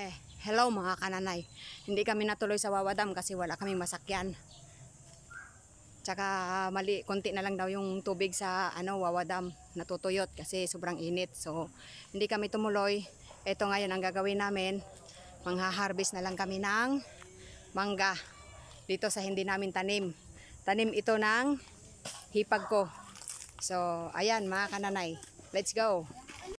He, eh, hello mga kananay. Hindi kami natuloy sa Wawadam kasi wala kaming masakyan. Tsaka ah, mali, konti na lang daw yung tubig sa ano, Wawadam. Natutuyot kasi sobrang init. So, hindi kami tumuloy. Ito ngayon ang gagawin namin. Mangha-harvest na lang kami ng mangga dito sa hindi namin tanim. Tanim ito ng hipag ko. So, ayan mga kananay. Let's go!